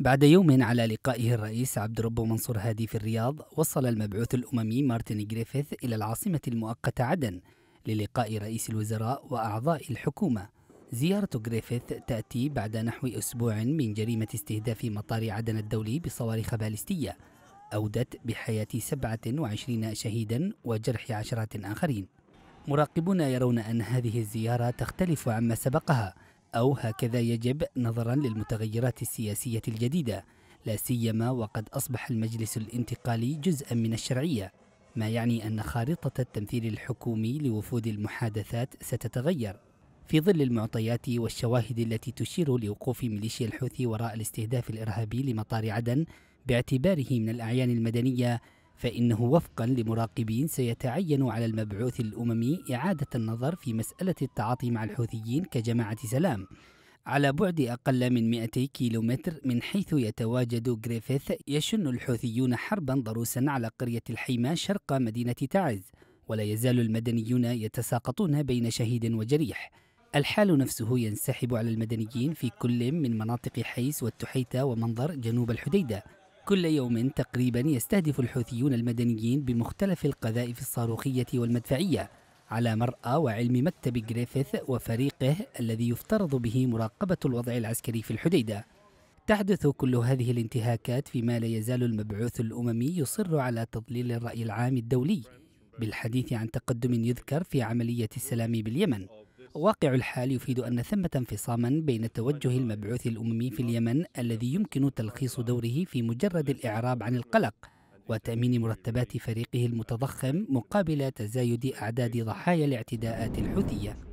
بعد يوم على لقائه الرئيس عبد ربه منصور هادي في الرياض وصل المبعوث الأممي مارتن جريفيث إلى العاصمة المؤقتة عدن للقاء رئيس الوزراء وأعضاء الحكومة زيارة جريفيث تأتي بعد نحو أسبوع من جريمة استهداف مطار عدن الدولي بصواريخ باليستية أودت بحياة 27 شهيدا وجرح عشرات آخرين مراقبون يرون أن هذه الزيارة تختلف عما سبقها أو هكذا يجب نظرا للمتغيرات السياسية الجديدة لا سيما وقد أصبح المجلس الانتقالي جزءا من الشرعية ما يعني أن خارطة التمثيل الحكومي لوفود المحادثات ستتغير في ظل المعطيات والشواهد التي تشير لوقوف ميليشيا الحوثي وراء الاستهداف الإرهابي لمطار عدن باعتباره من الأعيان المدنية فإنه وفقا لمراقبين سيتعين على المبعوث الأممي إعادة النظر في مسألة التعاطي مع الحوثيين كجماعة سلام على بعد أقل من 200 كيلومتر من حيث يتواجد غريفيث يشن الحوثيون حربا ضروسا على قرية الحيمة شرق مدينة تعز ولا يزال المدنيون يتساقطون بين شهيد وجريح الحال نفسه ينسحب على المدنيين في كل من مناطق حيس والتحيتة ومنظر جنوب الحديدة كل يوم تقريبا يستهدف الحوثيون المدنيين بمختلف القذائف الصاروخية والمدفعية على مرأى وعلم مكتب جريفيث وفريقه الذي يفترض به مراقبة الوضع العسكري في الحديدة تحدث كل هذه الانتهاكات فيما لا يزال المبعوث الأممي يصر على تضليل الرأي العام الدولي بالحديث عن تقدم يذكر في عملية السلام باليمن واقع الحال يفيد أن ثمة انفصاما بين التوجه المبعوث الأممي في اليمن الذي يمكن تلخيص دوره في مجرد الإعراب عن القلق وتأمين مرتبات فريقه المتضخم مقابل تزايد أعداد ضحايا الاعتداءات الحوثية